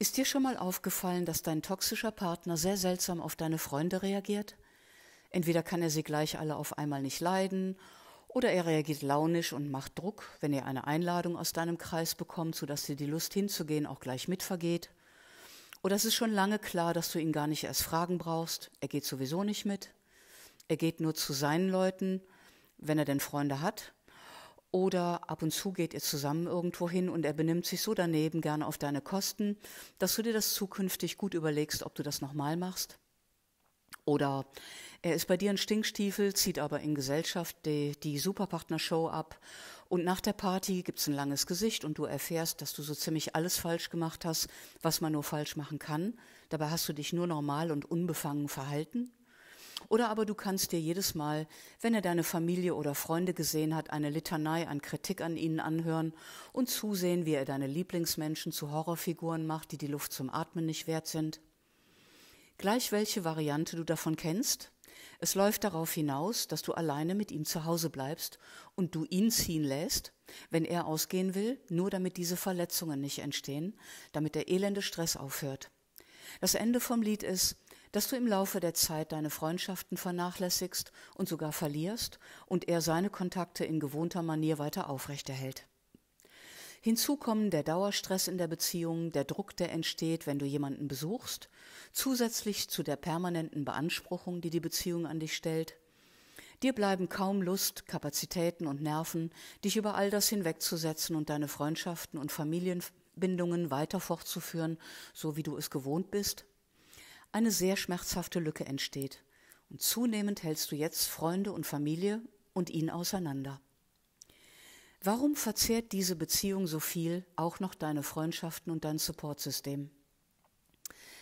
Ist dir schon mal aufgefallen, dass dein toxischer Partner sehr seltsam auf deine Freunde reagiert? Entweder kann er sie gleich alle auf einmal nicht leiden, oder er reagiert launisch und macht Druck, wenn er eine Einladung aus deinem Kreis bekommt, sodass dir die Lust hinzugehen auch gleich mitvergeht. Oder es ist schon lange klar, dass du ihn gar nicht erst fragen brauchst, er geht sowieso nicht mit, er geht nur zu seinen Leuten, wenn er denn Freunde hat, oder ab und zu geht ihr zusammen irgendwo hin und er benimmt sich so daneben gerne auf deine Kosten, dass du dir das zukünftig gut überlegst, ob du das nochmal machst. Oder er ist bei dir ein Stinkstiefel, zieht aber in Gesellschaft die, die superpartner ab und nach der Party gibt es ein langes Gesicht und du erfährst, dass du so ziemlich alles falsch gemacht hast, was man nur falsch machen kann. Dabei hast du dich nur normal und unbefangen verhalten. Oder aber du kannst dir jedes Mal, wenn er deine Familie oder Freunde gesehen hat, eine Litanei an Kritik an ihnen anhören und zusehen, wie er deine Lieblingsmenschen zu Horrorfiguren macht, die die Luft zum Atmen nicht wert sind. Gleich welche Variante du davon kennst, es läuft darauf hinaus, dass du alleine mit ihm zu Hause bleibst und du ihn ziehen lässt, wenn er ausgehen will, nur damit diese Verletzungen nicht entstehen, damit der elende Stress aufhört. Das Ende vom Lied ist, dass du im Laufe der Zeit deine Freundschaften vernachlässigst und sogar verlierst und er seine Kontakte in gewohnter Manier weiter aufrechterhält. Hinzu kommen der Dauerstress in der Beziehung, der Druck, der entsteht, wenn du jemanden besuchst, zusätzlich zu der permanenten Beanspruchung, die die Beziehung an dich stellt. Dir bleiben kaum Lust, Kapazitäten und Nerven, dich über all das hinwegzusetzen und deine Freundschaften und Familienbindungen weiter fortzuführen, so wie du es gewohnt bist, eine sehr schmerzhafte Lücke entsteht. Und zunehmend hältst du jetzt Freunde und Familie und ihn auseinander. Warum verzehrt diese Beziehung so viel, auch noch deine Freundschaften und dein Supportsystem?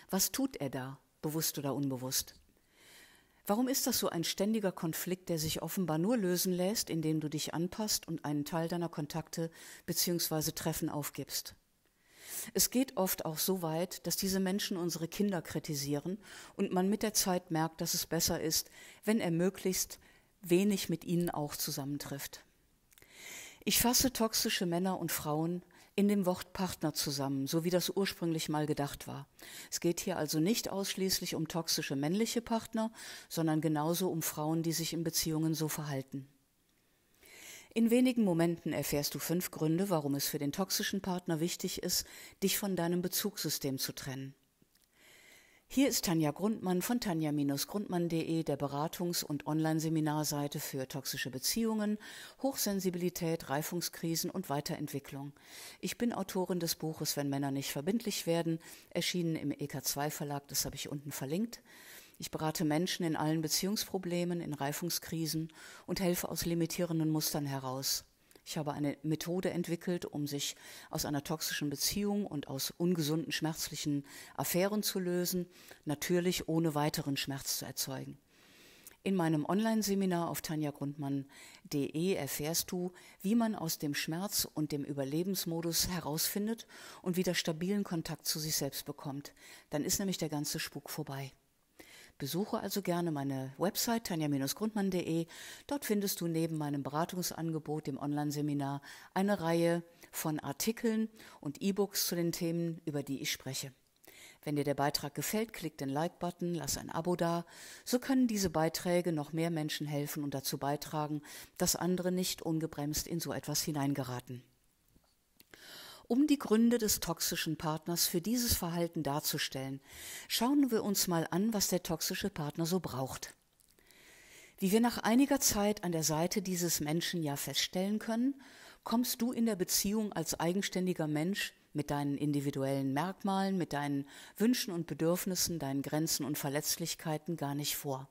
Was tut er da, bewusst oder unbewusst? Warum ist das so ein ständiger Konflikt, der sich offenbar nur lösen lässt, indem du dich anpasst und einen Teil deiner Kontakte bzw. Treffen aufgibst? Es geht oft auch so weit, dass diese Menschen unsere Kinder kritisieren und man mit der Zeit merkt, dass es besser ist, wenn er möglichst wenig mit ihnen auch zusammentrifft. Ich fasse toxische Männer und Frauen in dem Wort Partner zusammen, so wie das ursprünglich mal gedacht war. Es geht hier also nicht ausschließlich um toxische männliche Partner, sondern genauso um Frauen, die sich in Beziehungen so verhalten. In wenigen Momenten erfährst du fünf Gründe, warum es für den toxischen Partner wichtig ist, dich von deinem Bezugssystem zu trennen. Hier ist Tanja Grundmann von tanja-grundmann.de, der Beratungs- und Online-Seminarseite für toxische Beziehungen, Hochsensibilität, Reifungskrisen und Weiterentwicklung. Ich bin Autorin des Buches Wenn Männer nicht verbindlich werden, erschienen im EK2 Verlag, das habe ich unten verlinkt. Ich berate Menschen in allen Beziehungsproblemen, in Reifungskrisen und helfe aus limitierenden Mustern heraus. Ich habe eine Methode entwickelt, um sich aus einer toxischen Beziehung und aus ungesunden, schmerzlichen Affären zu lösen, natürlich ohne weiteren Schmerz zu erzeugen. In meinem Online-Seminar auf tanjagrundmann.de erfährst du, wie man aus dem Schmerz und dem Überlebensmodus herausfindet und wieder stabilen Kontakt zu sich selbst bekommt. Dann ist nämlich der ganze Spuk vorbei. Besuche also gerne meine Website tanja-grundmann.de. Dort findest du neben meinem Beratungsangebot, dem Online-Seminar, eine Reihe von Artikeln und E-Books zu den Themen, über die ich spreche. Wenn dir der Beitrag gefällt, klick den Like-Button, lass ein Abo da. So können diese Beiträge noch mehr Menschen helfen und dazu beitragen, dass andere nicht ungebremst in so etwas hineingeraten. Um die Gründe des toxischen Partners für dieses Verhalten darzustellen, schauen wir uns mal an, was der toxische Partner so braucht. Wie wir nach einiger Zeit an der Seite dieses Menschen ja feststellen können, kommst du in der Beziehung als eigenständiger Mensch mit deinen individuellen Merkmalen, mit deinen Wünschen und Bedürfnissen, deinen Grenzen und Verletzlichkeiten gar nicht vor.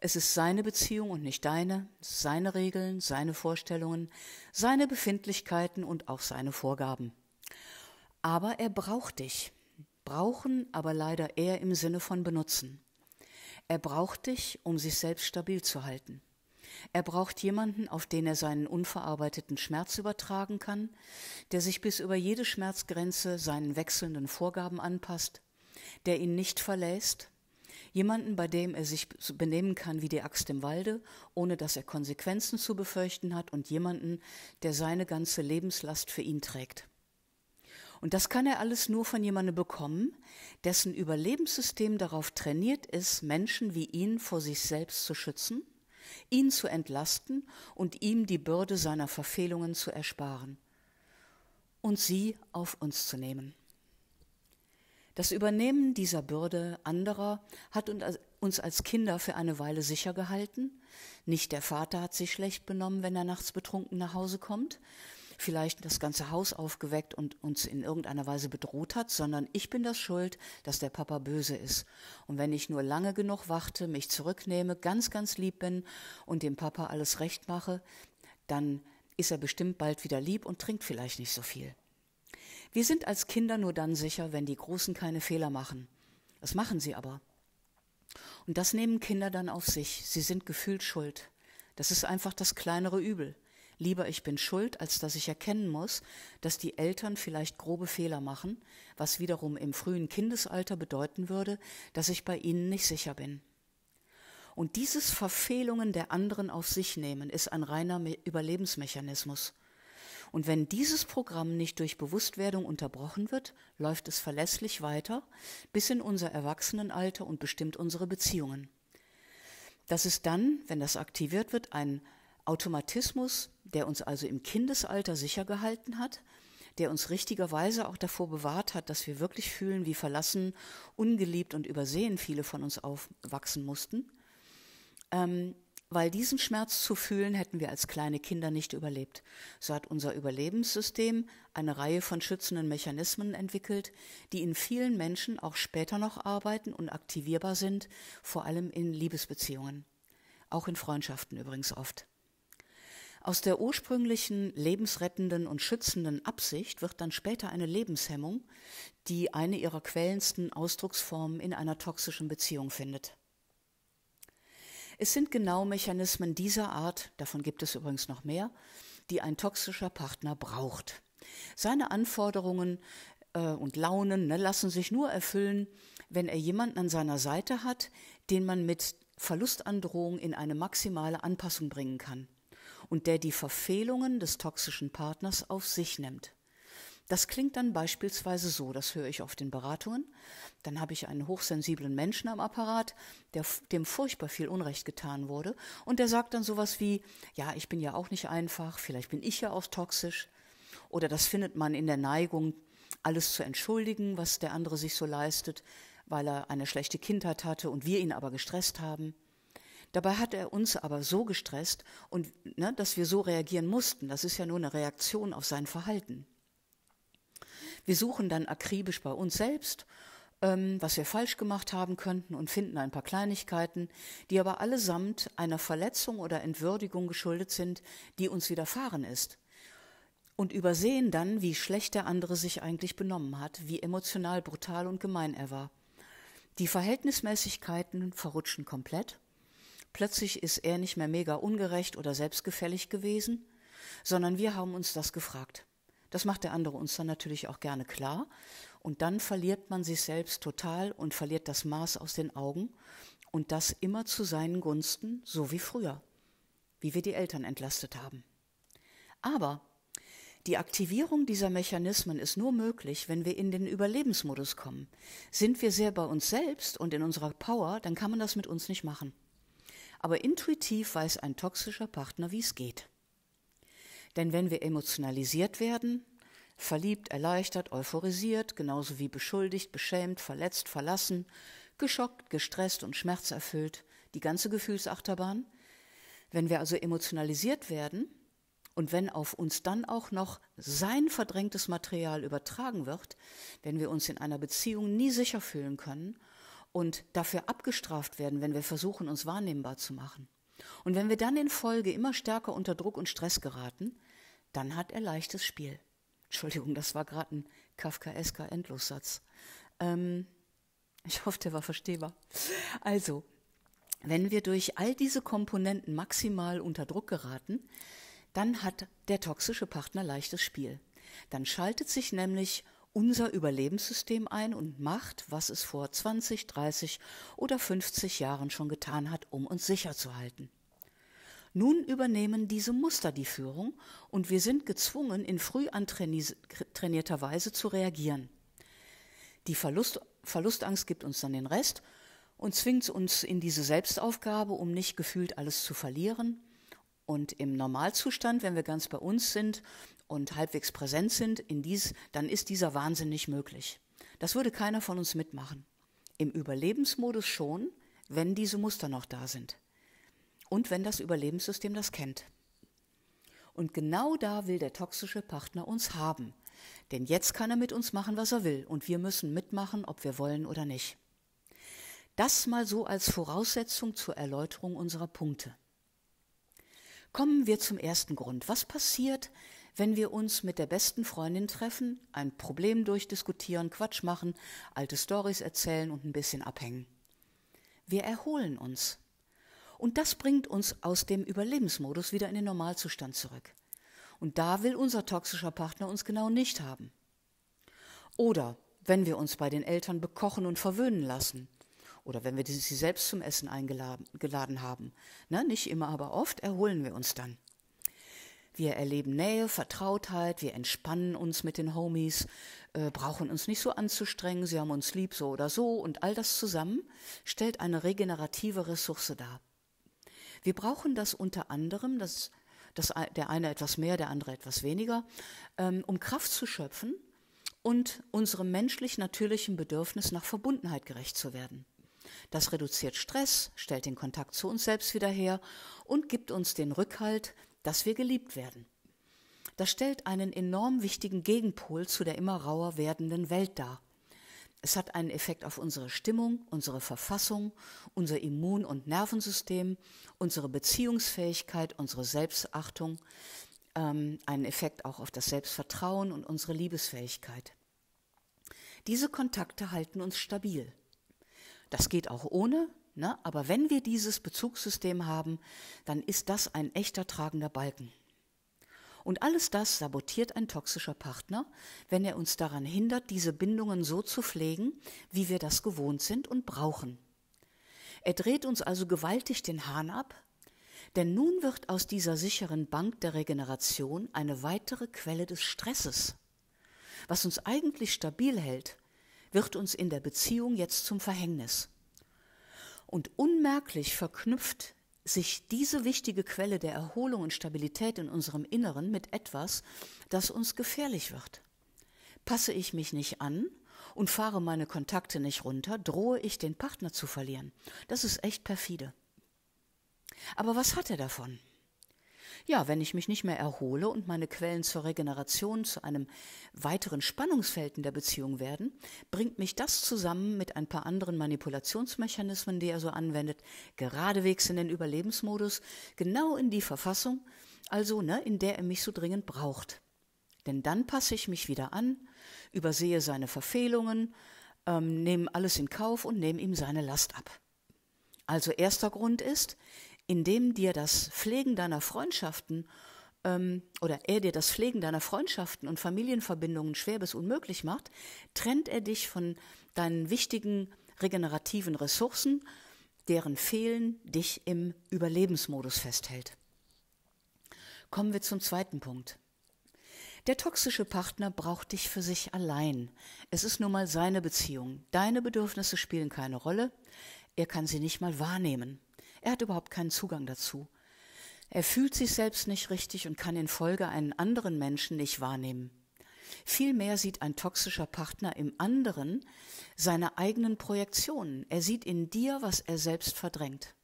Es ist seine Beziehung und nicht deine, seine Regeln, seine Vorstellungen, seine Befindlichkeiten und auch seine Vorgaben. Aber er braucht dich. Brauchen aber leider eher im Sinne von benutzen. Er braucht dich, um sich selbst stabil zu halten. Er braucht jemanden, auf den er seinen unverarbeiteten Schmerz übertragen kann, der sich bis über jede Schmerzgrenze seinen wechselnden Vorgaben anpasst, der ihn nicht verlässt, Jemanden, bei dem er sich benehmen kann wie die Axt im Walde, ohne dass er Konsequenzen zu befürchten hat und jemanden, der seine ganze Lebenslast für ihn trägt. Und das kann er alles nur von jemandem bekommen, dessen Überlebenssystem darauf trainiert ist, Menschen wie ihn vor sich selbst zu schützen, ihn zu entlasten und ihm die Bürde seiner Verfehlungen zu ersparen und sie auf uns zu nehmen. Das Übernehmen dieser Bürde anderer hat uns als Kinder für eine Weile sicher gehalten. Nicht der Vater hat sich schlecht benommen, wenn er nachts betrunken nach Hause kommt, vielleicht das ganze Haus aufgeweckt und uns in irgendeiner Weise bedroht hat, sondern ich bin das schuld, dass der Papa böse ist. Und wenn ich nur lange genug warte, mich zurücknehme, ganz, ganz lieb bin und dem Papa alles recht mache, dann ist er bestimmt bald wieder lieb und trinkt vielleicht nicht so viel. Wir sind als Kinder nur dann sicher, wenn die Großen keine Fehler machen. Das machen sie aber. Und das nehmen Kinder dann auf sich. Sie sind gefühlt schuld. Das ist einfach das kleinere Übel. Lieber ich bin schuld, als dass ich erkennen muss, dass die Eltern vielleicht grobe Fehler machen, was wiederum im frühen Kindesalter bedeuten würde, dass ich bei ihnen nicht sicher bin. Und dieses Verfehlungen der anderen auf sich nehmen ist ein reiner Überlebensmechanismus. Und wenn dieses Programm nicht durch Bewusstwerdung unterbrochen wird, läuft es verlässlich weiter bis in unser Erwachsenenalter und bestimmt unsere Beziehungen. Das ist dann, wenn das aktiviert wird, ein Automatismus, der uns also im Kindesalter sicher gehalten hat, der uns richtigerweise auch davor bewahrt hat, dass wir wirklich fühlen, wie verlassen, ungeliebt und übersehen viele von uns aufwachsen mussten. Ähm, weil diesen Schmerz zu fühlen, hätten wir als kleine Kinder nicht überlebt. So hat unser Überlebenssystem eine Reihe von schützenden Mechanismen entwickelt, die in vielen Menschen auch später noch arbeiten und aktivierbar sind, vor allem in Liebesbeziehungen. Auch in Freundschaften übrigens oft. Aus der ursprünglichen lebensrettenden und schützenden Absicht wird dann später eine Lebenshemmung, die eine ihrer quälendsten Ausdrucksformen in einer toxischen Beziehung findet. Es sind genau Mechanismen dieser Art, davon gibt es übrigens noch mehr, die ein toxischer Partner braucht. Seine Anforderungen äh, und Launen ne, lassen sich nur erfüllen, wenn er jemanden an seiner Seite hat, den man mit Verlustandrohung in eine maximale Anpassung bringen kann und der die Verfehlungen des toxischen Partners auf sich nimmt. Das klingt dann beispielsweise so, das höre ich auf den Beratungen. Dann habe ich einen hochsensiblen Menschen am Apparat, der, dem furchtbar viel Unrecht getan wurde. Und der sagt dann sowas wie, ja, ich bin ja auch nicht einfach, vielleicht bin ich ja auch toxisch. Oder das findet man in der Neigung, alles zu entschuldigen, was der andere sich so leistet, weil er eine schlechte Kindheit hatte und wir ihn aber gestresst haben. Dabei hat er uns aber so gestresst und ne, dass wir so reagieren mussten. Das ist ja nur eine Reaktion auf sein Verhalten. Wir suchen dann akribisch bei uns selbst, ähm, was wir falsch gemacht haben könnten und finden ein paar Kleinigkeiten, die aber allesamt einer Verletzung oder Entwürdigung geschuldet sind, die uns widerfahren ist. Und übersehen dann, wie schlecht der andere sich eigentlich benommen hat, wie emotional brutal und gemein er war. Die Verhältnismäßigkeiten verrutschen komplett. Plötzlich ist er nicht mehr mega ungerecht oder selbstgefällig gewesen, sondern wir haben uns das gefragt. Das macht der andere uns dann natürlich auch gerne klar. Und dann verliert man sich selbst total und verliert das Maß aus den Augen. Und das immer zu seinen Gunsten, so wie früher, wie wir die Eltern entlastet haben. Aber die Aktivierung dieser Mechanismen ist nur möglich, wenn wir in den Überlebensmodus kommen. Sind wir sehr bei uns selbst und in unserer Power, dann kann man das mit uns nicht machen. Aber intuitiv weiß ein toxischer Partner, wie es geht. Denn wenn wir emotionalisiert werden, verliebt, erleichtert, euphorisiert, genauso wie beschuldigt, beschämt, verletzt, verlassen, geschockt, gestresst und schmerzerfüllt, die ganze Gefühlsachterbahn, wenn wir also emotionalisiert werden und wenn auf uns dann auch noch sein verdrängtes Material übertragen wird, wenn wir uns in einer Beziehung nie sicher fühlen können und dafür abgestraft werden, wenn wir versuchen, uns wahrnehmbar zu machen. Und wenn wir dann in Folge immer stärker unter Druck und Stress geraten, dann hat er leichtes Spiel. Entschuldigung, das war gerade ein kafkaesker Endlossatz. Ähm, ich hoffe, der war verstehbar. Also, wenn wir durch all diese Komponenten maximal unter Druck geraten, dann hat der toxische Partner leichtes Spiel. Dann schaltet sich nämlich unser Überlebenssystem ein und macht, was es vor 20, 30 oder 50 Jahren schon getan hat, um uns sicher zu halten. Nun übernehmen diese Muster die Führung und wir sind gezwungen, in früh antrainierter Weise zu reagieren. Die Verlust, Verlustangst gibt uns dann den Rest und zwingt uns in diese Selbstaufgabe, um nicht gefühlt alles zu verlieren. Und im Normalzustand, wenn wir ganz bei uns sind und halbwegs präsent sind, in dies, dann ist dieser Wahnsinn nicht möglich. Das würde keiner von uns mitmachen. Im Überlebensmodus schon, wenn diese Muster noch da sind. Und wenn das Überlebenssystem das kennt. Und genau da will der toxische Partner uns haben. Denn jetzt kann er mit uns machen, was er will. Und wir müssen mitmachen, ob wir wollen oder nicht. Das mal so als Voraussetzung zur Erläuterung unserer Punkte. Kommen wir zum ersten Grund. Was passiert, wenn wir uns mit der besten Freundin treffen, ein Problem durchdiskutieren, Quatsch machen, alte Storys erzählen und ein bisschen abhängen? Wir erholen uns. Und das bringt uns aus dem Überlebensmodus wieder in den Normalzustand zurück. Und da will unser toxischer Partner uns genau nicht haben. Oder wenn wir uns bei den Eltern bekochen und verwöhnen lassen. Oder wenn wir sie selbst zum Essen eingeladen haben. Na, ne, nicht immer, aber oft erholen wir uns dann. Wir erleben Nähe, Vertrautheit, wir entspannen uns mit den Homies, äh, brauchen uns nicht so anzustrengen, sie haben uns lieb so oder so und all das zusammen stellt eine regenerative Ressource dar. Wir brauchen das unter anderem, dass, dass der eine etwas mehr, der andere etwas weniger, ähm, um Kraft zu schöpfen und unserem menschlich-natürlichen Bedürfnis nach Verbundenheit gerecht zu werden. Das reduziert Stress, stellt den Kontakt zu uns selbst wieder her und gibt uns den Rückhalt, dass wir geliebt werden. Das stellt einen enorm wichtigen Gegenpol zu der immer rauer werdenden Welt dar es hat einen Effekt auf unsere Stimmung, unsere Verfassung, unser Immun- und Nervensystem, unsere Beziehungsfähigkeit, unsere Selbstachtung, ähm, einen Effekt auch auf das Selbstvertrauen und unsere Liebesfähigkeit. Diese Kontakte halten uns stabil. Das geht auch ohne, ne? aber wenn wir dieses Bezugssystem haben, dann ist das ein echter tragender Balken. Und alles das sabotiert ein toxischer Partner, wenn er uns daran hindert, diese Bindungen so zu pflegen, wie wir das gewohnt sind und brauchen. Er dreht uns also gewaltig den Hahn ab, denn nun wird aus dieser sicheren Bank der Regeneration eine weitere Quelle des Stresses. Was uns eigentlich stabil hält, wird uns in der Beziehung jetzt zum Verhängnis. Und unmerklich verknüpft sich diese wichtige Quelle der Erholung und Stabilität in unserem Inneren mit etwas, das uns gefährlich wird. Passe ich mich nicht an und fahre meine Kontakte nicht runter, drohe ich den Partner zu verlieren. Das ist echt perfide. Aber was hat er davon? Ja, wenn ich mich nicht mehr erhole und meine Quellen zur Regeneration zu einem weiteren Spannungsfeld in der Beziehung werden, bringt mich das zusammen mit ein paar anderen Manipulationsmechanismen, die er so anwendet, geradewegs in den Überlebensmodus, genau in die Verfassung, also ne, in der er mich so dringend braucht. Denn dann passe ich mich wieder an, übersehe seine Verfehlungen, ähm, nehme alles in Kauf und nehme ihm seine Last ab. Also erster Grund ist, indem dir das Pflegen deiner Freundschaften ähm, oder er dir das Pflegen deiner Freundschaften und Familienverbindungen schwer bis unmöglich macht, trennt er dich von deinen wichtigen regenerativen Ressourcen, deren Fehlen dich im Überlebensmodus festhält. Kommen wir zum zweiten Punkt. Der toxische Partner braucht dich für sich allein. Es ist nun mal seine Beziehung. Deine Bedürfnisse spielen keine Rolle. Er kann sie nicht mal wahrnehmen. Er hat überhaupt keinen Zugang dazu. Er fühlt sich selbst nicht richtig und kann in Folge einen anderen Menschen nicht wahrnehmen. Vielmehr sieht ein toxischer Partner im anderen seine eigenen Projektionen. Er sieht in dir, was er selbst verdrängt.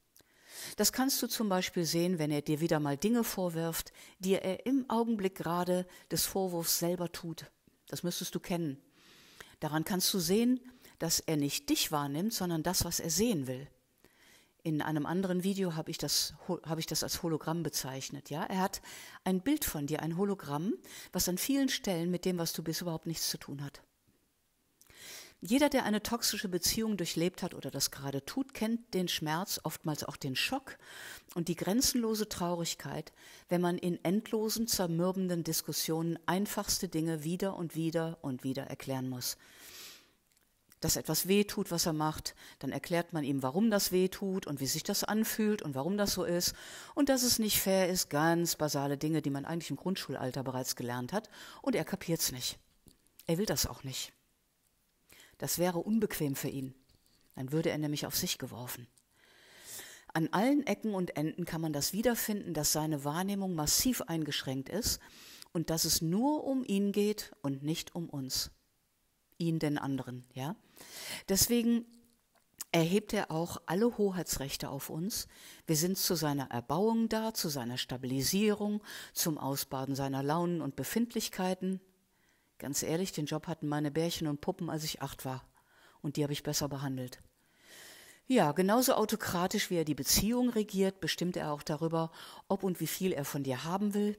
Das kannst du zum Beispiel sehen, wenn er dir wieder mal Dinge vorwirft, die er im Augenblick gerade des Vorwurfs selber tut. Das müsstest du kennen. Daran kannst du sehen, dass er nicht dich wahrnimmt, sondern das, was er sehen will. In einem anderen Video habe ich das, habe ich das als Hologramm bezeichnet, ja. Er hat ein Bild von dir, ein Hologramm, was an vielen Stellen mit dem, was du bist, überhaupt nichts zu tun hat. Jeder, der eine toxische Beziehung durchlebt hat oder das gerade tut, kennt den Schmerz, oftmals auch den Schock und die grenzenlose Traurigkeit, wenn man in endlosen, zermürbenden Diskussionen einfachste Dinge wieder und wieder und wieder erklären muss dass etwas weh tut, was er macht. Dann erklärt man ihm, warum das weh tut und wie sich das anfühlt und warum das so ist. Und dass es nicht fair ist, ganz basale Dinge, die man eigentlich im Grundschulalter bereits gelernt hat. Und er kapiert es nicht. Er will das auch nicht. Das wäre unbequem für ihn. Dann würde er nämlich auf sich geworfen. An allen Ecken und Enden kann man das wiederfinden, dass seine Wahrnehmung massiv eingeschränkt ist und dass es nur um ihn geht und nicht um uns. Ihn den anderen, ja? Deswegen erhebt er auch alle Hoheitsrechte auf uns. Wir sind zu seiner Erbauung da, zu seiner Stabilisierung, zum Ausbaden seiner Launen und Befindlichkeiten. Ganz ehrlich, den Job hatten meine Bärchen und Puppen, als ich acht war. Und die habe ich besser behandelt. Ja, genauso autokratisch wie er die Beziehung regiert, bestimmt er auch darüber, ob und wie viel er von dir haben will,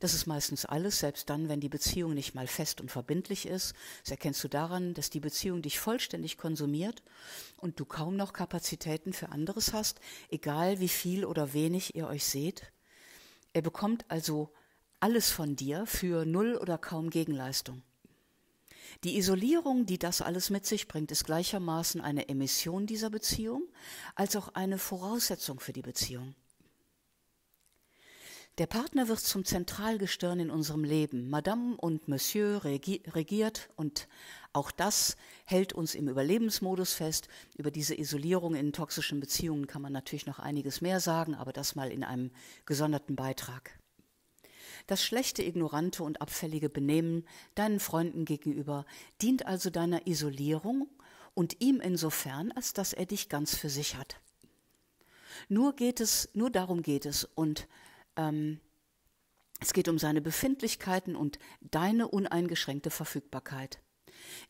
das ist meistens alles, selbst dann, wenn die Beziehung nicht mal fest und verbindlich ist. Das erkennst du daran, dass die Beziehung dich vollständig konsumiert und du kaum noch Kapazitäten für anderes hast, egal wie viel oder wenig ihr euch seht. Er bekommt also alles von dir für null oder kaum Gegenleistung. Die Isolierung, die das alles mit sich bringt, ist gleichermaßen eine Emission dieser Beziehung als auch eine Voraussetzung für die Beziehung. Der Partner wird zum Zentralgestirn in unserem Leben. Madame und Monsieur regiert und auch das hält uns im Überlebensmodus fest. Über diese Isolierung in toxischen Beziehungen kann man natürlich noch einiges mehr sagen, aber das mal in einem gesonderten Beitrag. Das schlechte, ignorante und abfällige Benehmen deinen Freunden gegenüber dient also deiner Isolierung und ihm insofern, als dass er dich ganz für sich hat. Nur geht es, nur darum geht es und ähm, es geht um seine Befindlichkeiten und deine uneingeschränkte Verfügbarkeit.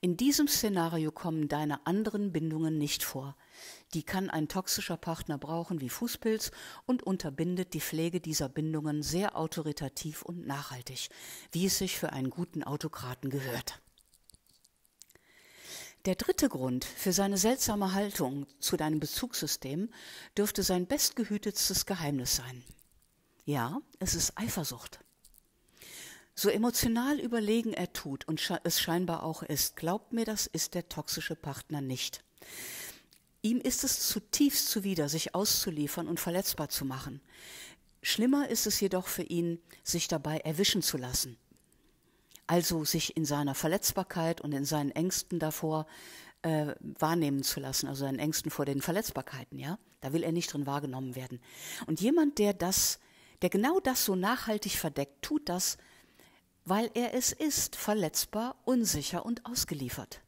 In diesem Szenario kommen deine anderen Bindungen nicht vor. Die kann ein toxischer Partner brauchen wie Fußpilz und unterbindet die Pflege dieser Bindungen sehr autoritativ und nachhaltig, wie es sich für einen guten Autokraten gehört. Der dritte Grund für seine seltsame Haltung zu deinem Bezugssystem dürfte sein bestgehütetstes Geheimnis sein. Ja, es ist Eifersucht. So emotional überlegen er tut und es scheinbar auch ist, glaubt mir, das ist der toxische Partner nicht. Ihm ist es zutiefst zuwider, sich auszuliefern und verletzbar zu machen. Schlimmer ist es jedoch für ihn, sich dabei erwischen zu lassen. Also sich in seiner Verletzbarkeit und in seinen Ängsten davor äh, wahrnehmen zu lassen, also seinen Ängsten vor den Verletzbarkeiten, ja. Da will er nicht drin wahrgenommen werden. Und jemand, der das der genau das so nachhaltig verdeckt, tut das, weil er es ist, verletzbar, unsicher und ausgeliefert.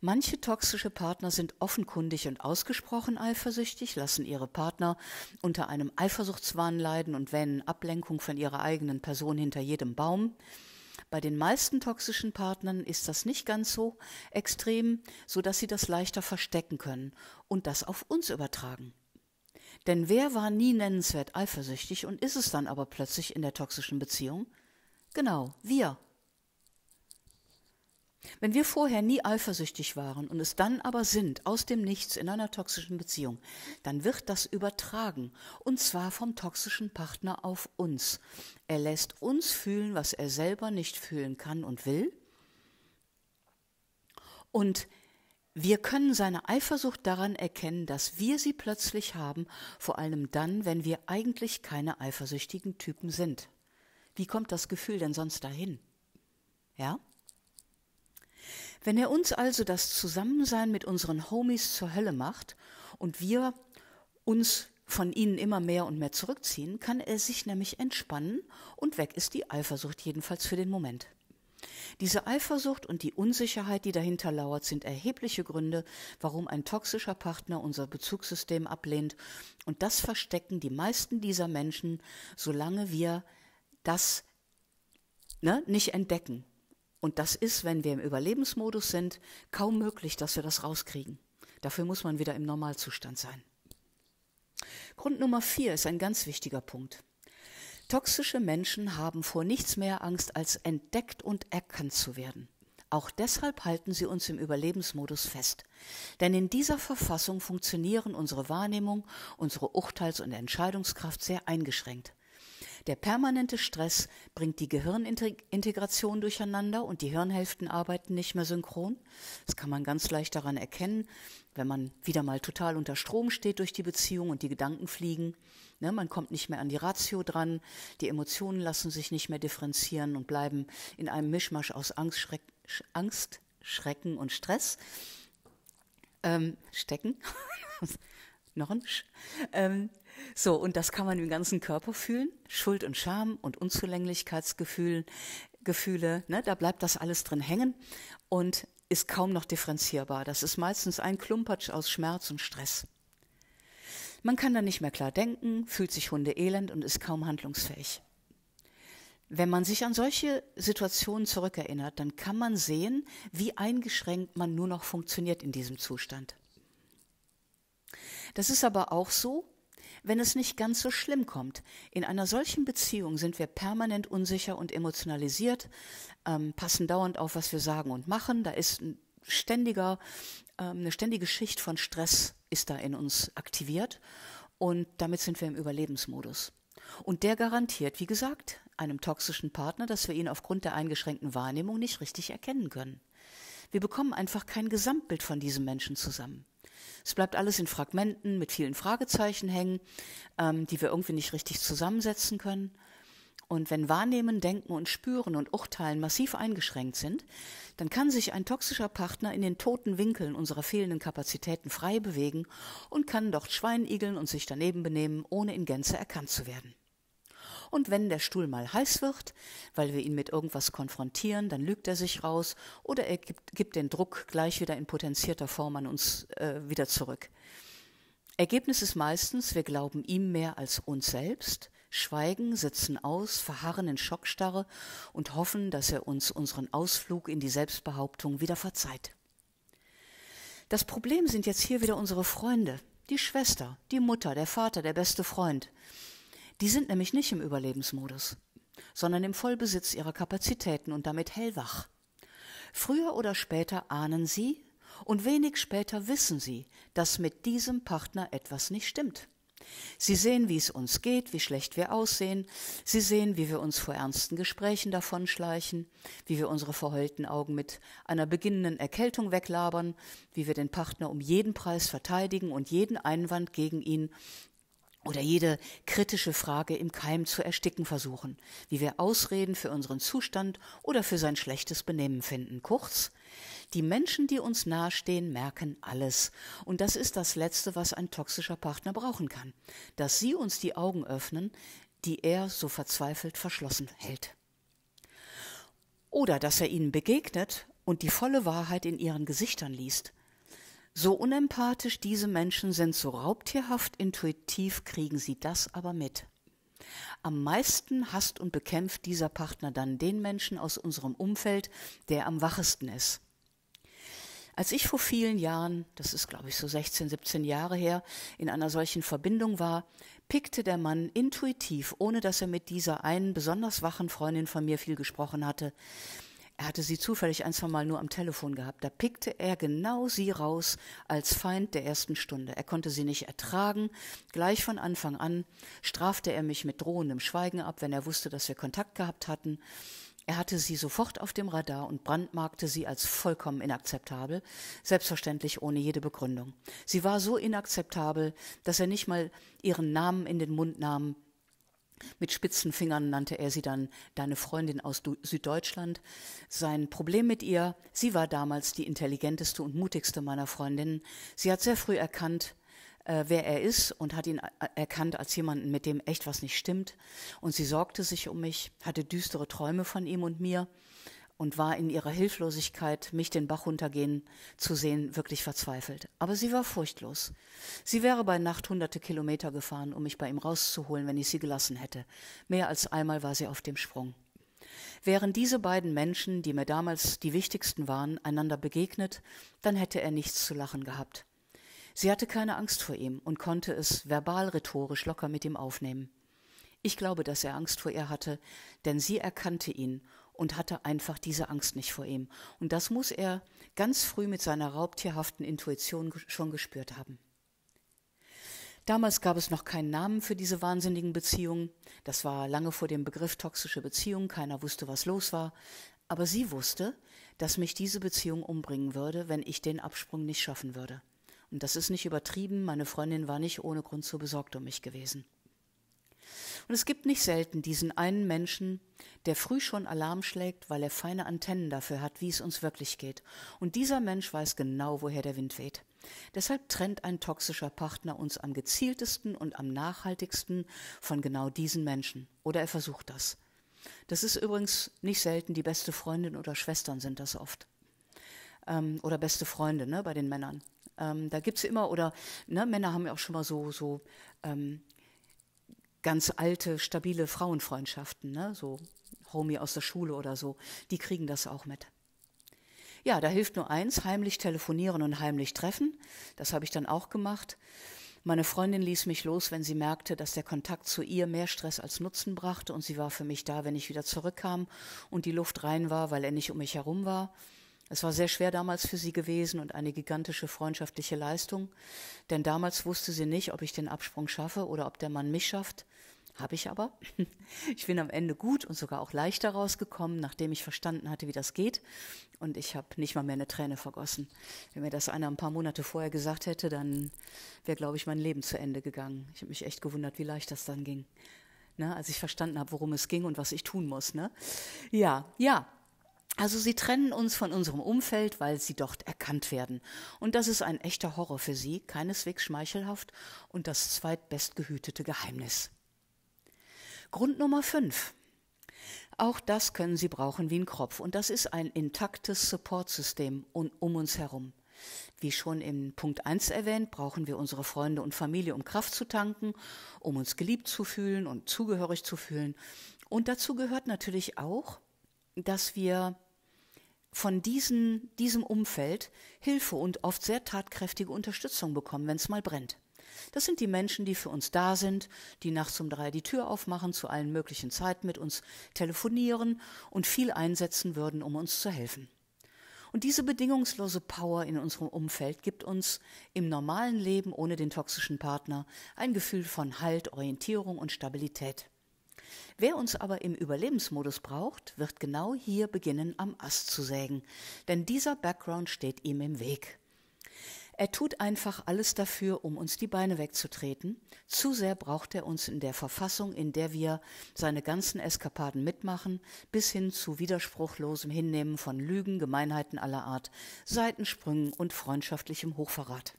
Manche toxische Partner sind offenkundig und ausgesprochen eifersüchtig, lassen ihre Partner unter einem Eifersuchtswahn leiden und wähnen Ablenkung von ihrer eigenen Person hinter jedem Baum. Bei den meisten toxischen Partnern ist das nicht ganz so extrem, so dass sie das leichter verstecken können und das auf uns übertragen. Denn wer war nie nennenswert eifersüchtig und ist es dann aber plötzlich in der toxischen Beziehung? Genau, wir. Wenn wir vorher nie eifersüchtig waren und es dann aber sind, aus dem Nichts in einer toxischen Beziehung, dann wird das übertragen, und zwar vom toxischen Partner auf uns. Er lässt uns fühlen, was er selber nicht fühlen kann und will, und wir können seine Eifersucht daran erkennen, dass wir sie plötzlich haben, vor allem dann, wenn wir eigentlich keine eifersüchtigen Typen sind. Wie kommt das Gefühl denn sonst dahin? Ja? Wenn er uns also das Zusammensein mit unseren Homies zur Hölle macht und wir uns von ihnen immer mehr und mehr zurückziehen, kann er sich nämlich entspannen und weg ist die Eifersucht jedenfalls für den Moment. Diese Eifersucht und die Unsicherheit, die dahinter lauert, sind erhebliche Gründe, warum ein toxischer Partner unser Bezugssystem ablehnt. Und das verstecken die meisten dieser Menschen, solange wir das ne, nicht entdecken. Und das ist, wenn wir im Überlebensmodus sind, kaum möglich, dass wir das rauskriegen. Dafür muss man wieder im Normalzustand sein. Grund Nummer vier ist ein ganz wichtiger Punkt. Toxische Menschen haben vor nichts mehr Angst, als entdeckt und erkannt zu werden. Auch deshalb halten sie uns im Überlebensmodus fest. Denn in dieser Verfassung funktionieren unsere Wahrnehmung, unsere Urteils- und Entscheidungskraft sehr eingeschränkt. Der permanente Stress bringt die Gehirnintegration durcheinander und die Hirnhälften arbeiten nicht mehr synchron. Das kann man ganz leicht daran erkennen, wenn man wieder mal total unter Strom steht durch die Beziehung und die Gedanken fliegen. Ne, man kommt nicht mehr an die Ratio dran, die Emotionen lassen sich nicht mehr differenzieren und bleiben in einem Mischmasch aus Angst, Schreck, Angst Schrecken und Stress ähm, stecken. Noch ein Sch ähm, So, und das kann man im ganzen Körper fühlen. Schuld und Scham und Unzulänglichkeitsgefühle, Gefühle, ne, da bleibt das alles drin hängen. Und ist kaum noch differenzierbar. Das ist meistens ein Klumpatsch aus Schmerz und Stress. Man kann dann nicht mehr klar denken, fühlt sich Hunde elend und ist kaum handlungsfähig. Wenn man sich an solche Situationen zurückerinnert, dann kann man sehen, wie eingeschränkt man nur noch funktioniert in diesem Zustand. Das ist aber auch so, wenn es nicht ganz so schlimm kommt. In einer solchen Beziehung sind wir permanent unsicher und emotionalisiert, ähm, passen dauernd auf, was wir sagen und machen. Da ist ein ständiger ähm, eine ständige Schicht von Stress ist da in uns aktiviert und damit sind wir im Überlebensmodus. Und der garantiert, wie gesagt, einem toxischen Partner, dass wir ihn aufgrund der eingeschränkten Wahrnehmung nicht richtig erkennen können. Wir bekommen einfach kein Gesamtbild von diesem Menschen zusammen. Es bleibt alles in Fragmenten mit vielen Fragezeichen hängen, ähm, die wir irgendwie nicht richtig zusammensetzen können. Und wenn Wahrnehmen, Denken und Spüren und Urteilen massiv eingeschränkt sind, dann kann sich ein toxischer Partner in den toten Winkeln unserer fehlenden Kapazitäten frei bewegen und kann dort Schweinigeln und sich daneben benehmen, ohne in Gänze erkannt zu werden. Und wenn der Stuhl mal heiß wird, weil wir ihn mit irgendwas konfrontieren, dann lügt er sich raus oder er gibt, gibt den Druck gleich wieder in potenzierter Form an uns äh, wieder zurück. Ergebnis ist meistens, wir glauben ihm mehr als uns selbst schweigen, sitzen aus, verharren in Schockstarre und hoffen, dass er uns unseren Ausflug in die Selbstbehauptung wieder verzeiht. Das Problem sind jetzt hier wieder unsere Freunde, die Schwester, die Mutter, der Vater, der beste Freund. Die sind nämlich nicht im Überlebensmodus, sondern im Vollbesitz ihrer Kapazitäten und damit hellwach. Früher oder später ahnen sie und wenig später wissen sie, dass mit diesem Partner etwas nicht stimmt. Sie sehen, wie es uns geht, wie schlecht wir aussehen. Sie sehen, wie wir uns vor ernsten Gesprächen davonschleichen, wie wir unsere verheulten Augen mit einer beginnenden Erkältung weglabern, wie wir den Partner um jeden Preis verteidigen und jeden Einwand gegen ihn oder jede kritische Frage im Keim zu ersticken versuchen, wie wir Ausreden für unseren Zustand oder für sein schlechtes Benehmen finden. Kurz, die Menschen, die uns nahestehen, merken alles. Und das ist das Letzte, was ein toxischer Partner brauchen kann. Dass sie uns die Augen öffnen, die er so verzweifelt verschlossen hält. Oder dass er ihnen begegnet und die volle Wahrheit in ihren Gesichtern liest. So unempathisch diese Menschen sind, so raubtierhaft intuitiv kriegen sie das aber mit. Am meisten hasst und bekämpft dieser Partner dann den Menschen aus unserem Umfeld, der am wachesten ist. Als ich vor vielen Jahren, das ist glaube ich so 16, 17 Jahre her, in einer solchen Verbindung war, pickte der Mann intuitiv, ohne dass er mit dieser einen besonders wachen Freundin von mir viel gesprochen hatte, er hatte sie zufällig ein, zwei Mal nur am Telefon gehabt. Da pickte er genau sie raus als Feind der ersten Stunde. Er konnte sie nicht ertragen. Gleich von Anfang an strafte er mich mit drohendem Schweigen ab, wenn er wusste, dass wir Kontakt gehabt hatten. Er hatte sie sofort auf dem Radar und brandmarkte sie als vollkommen inakzeptabel, selbstverständlich ohne jede Begründung. Sie war so inakzeptabel, dass er nicht mal ihren Namen in den Mund nahm, mit spitzen Fingern nannte er sie dann deine Freundin aus du Süddeutschland. Sein Problem mit ihr, sie war damals die intelligenteste und mutigste meiner Freundinnen. Sie hat sehr früh erkannt, äh, wer er ist und hat ihn äh, erkannt als jemanden, mit dem echt was nicht stimmt. Und sie sorgte sich um mich, hatte düstere Träume von ihm und mir und war in ihrer Hilflosigkeit, mich den Bach runtergehen zu sehen, wirklich verzweifelt. Aber sie war furchtlos. Sie wäre bei Nacht hunderte Kilometer gefahren, um mich bei ihm rauszuholen, wenn ich sie gelassen hätte. Mehr als einmal war sie auf dem Sprung. Wären diese beiden Menschen, die mir damals die wichtigsten waren, einander begegnet, dann hätte er nichts zu lachen gehabt. Sie hatte keine Angst vor ihm und konnte es verbal rhetorisch locker mit ihm aufnehmen. Ich glaube, dass er Angst vor ihr hatte, denn sie erkannte ihn und hatte einfach diese Angst nicht vor ihm. Und das muss er ganz früh mit seiner raubtierhaften Intuition schon gespürt haben. Damals gab es noch keinen Namen für diese wahnsinnigen Beziehungen. Das war lange vor dem Begriff toxische Beziehung. Keiner wusste, was los war. Aber sie wusste, dass mich diese Beziehung umbringen würde, wenn ich den Absprung nicht schaffen würde. Und das ist nicht übertrieben, meine Freundin war nicht ohne Grund so besorgt um mich gewesen. Und es gibt nicht selten diesen einen Menschen, der früh schon Alarm schlägt, weil er feine Antennen dafür hat, wie es uns wirklich geht. Und dieser Mensch weiß genau, woher der Wind weht. Deshalb trennt ein toxischer Partner uns am gezieltesten und am nachhaltigsten von genau diesen Menschen. Oder er versucht das. Das ist übrigens nicht selten die beste Freundin oder Schwestern sind das oft. Ähm, oder beste Freunde ne, bei den Männern. Ähm, da gibt es immer, oder ne, Männer haben ja auch schon mal so, so ähm, ganz alte, stabile Frauenfreundschaften, ne? so Homie aus der Schule oder so, die kriegen das auch mit. Ja, da hilft nur eins, heimlich telefonieren und heimlich treffen. Das habe ich dann auch gemacht. Meine Freundin ließ mich los, wenn sie merkte, dass der Kontakt zu ihr mehr Stress als Nutzen brachte und sie war für mich da, wenn ich wieder zurückkam und die Luft rein war, weil er nicht um mich herum war. Es war sehr schwer damals für sie gewesen und eine gigantische freundschaftliche Leistung, denn damals wusste sie nicht, ob ich den Absprung schaffe oder ob der Mann mich schafft. Habe ich aber. Ich bin am Ende gut und sogar auch leichter rausgekommen, nachdem ich verstanden hatte, wie das geht. Und ich habe nicht mal mehr eine Träne vergossen. Wenn mir das einer ein paar Monate vorher gesagt hätte, dann wäre, glaube ich, mein Leben zu Ende gegangen. Ich habe mich echt gewundert, wie leicht das dann ging. Ne? Als ich verstanden habe, worum es ging und was ich tun muss. Ne? Ja, ja, also sie trennen uns von unserem Umfeld, weil sie dort erkannt werden. Und das ist ein echter Horror für sie, keineswegs schmeichelhaft und das zweitbestgehütete Geheimnis. Grund Nummer 5. Auch das können sie brauchen wie ein Kropf und das ist ein intaktes Supportsystem um uns herum. Wie schon in Punkt 1 erwähnt, brauchen wir unsere Freunde und Familie, um Kraft zu tanken, um uns geliebt zu fühlen und zugehörig zu fühlen. Und dazu gehört natürlich auch, dass wir von diesen, diesem Umfeld Hilfe und oft sehr tatkräftige Unterstützung bekommen, wenn es mal brennt. Das sind die Menschen, die für uns da sind, die nachts um drei die Tür aufmachen, zu allen möglichen Zeiten mit uns telefonieren und viel einsetzen würden, um uns zu helfen. Und diese bedingungslose Power in unserem Umfeld gibt uns im normalen Leben ohne den toxischen Partner ein Gefühl von Halt, Orientierung und Stabilität. Wer uns aber im Überlebensmodus braucht, wird genau hier beginnen, am Ast zu sägen, denn dieser Background steht ihm im Weg. Er tut einfach alles dafür, um uns die Beine wegzutreten. Zu sehr braucht er uns in der Verfassung, in der wir seine ganzen Eskapaden mitmachen, bis hin zu widerspruchlosem Hinnehmen von Lügen, Gemeinheiten aller Art, Seitensprüngen und freundschaftlichem Hochverrat.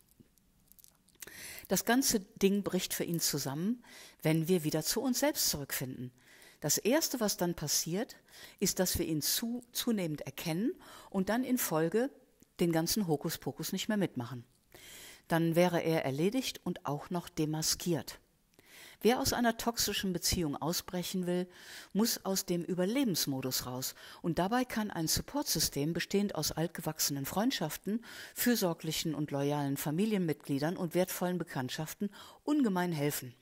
Das ganze Ding bricht für ihn zusammen, wenn wir wieder zu uns selbst zurückfinden. Das Erste, was dann passiert, ist, dass wir ihn zu, zunehmend erkennen und dann in Folge den ganzen Hokuspokus nicht mehr mitmachen. Dann wäre er erledigt und auch noch demaskiert. Wer aus einer toxischen Beziehung ausbrechen will, muss aus dem Überlebensmodus raus. Und dabei kann ein Supportsystem bestehend aus altgewachsenen Freundschaften, fürsorglichen und loyalen Familienmitgliedern und wertvollen Bekanntschaften ungemein helfen.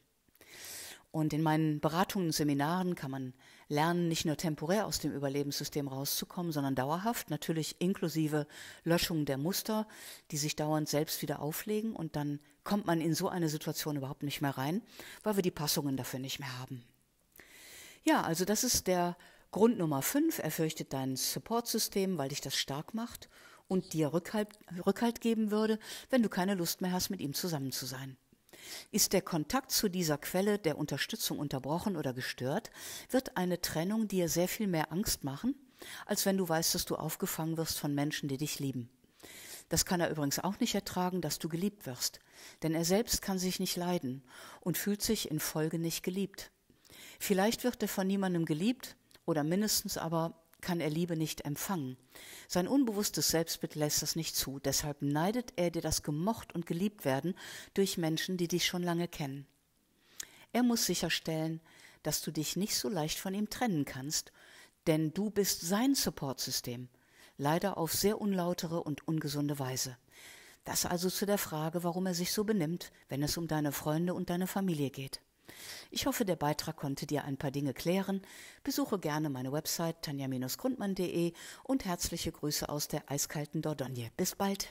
Und in meinen Beratungen und Seminaren kann man lernen, nicht nur temporär aus dem Überlebenssystem rauszukommen, sondern dauerhaft, natürlich inklusive Löschung der Muster, die sich dauernd selbst wieder auflegen. Und dann kommt man in so eine Situation überhaupt nicht mehr rein, weil wir die Passungen dafür nicht mehr haben. Ja, also das ist der Grund Nummer fünf. Er fürchtet dein Supportsystem, weil dich das stark macht und dir Rückhalt, Rückhalt geben würde, wenn du keine Lust mehr hast, mit ihm zusammen zu sein. Ist der Kontakt zu dieser Quelle der Unterstützung unterbrochen oder gestört, wird eine Trennung dir sehr viel mehr Angst machen, als wenn du weißt, dass du aufgefangen wirst von Menschen, die dich lieben. Das kann er übrigens auch nicht ertragen, dass du geliebt wirst, denn er selbst kann sich nicht leiden und fühlt sich in Folge nicht geliebt. Vielleicht wird er von niemandem geliebt oder mindestens aber kann er Liebe nicht empfangen. Sein unbewusstes Selbstbild lässt das nicht zu, deshalb neidet er dir das gemocht und geliebt werden durch Menschen, die dich schon lange kennen. Er muss sicherstellen, dass du dich nicht so leicht von ihm trennen kannst, denn du bist sein Supportsystem, leider auf sehr unlautere und ungesunde Weise. Das also zu der Frage, warum er sich so benimmt, wenn es um deine Freunde und deine Familie geht. Ich hoffe, der Beitrag konnte dir ein paar Dinge klären. Besuche gerne meine Website tanja-grundmann.de und herzliche Grüße aus der eiskalten Dordogne. Bis bald!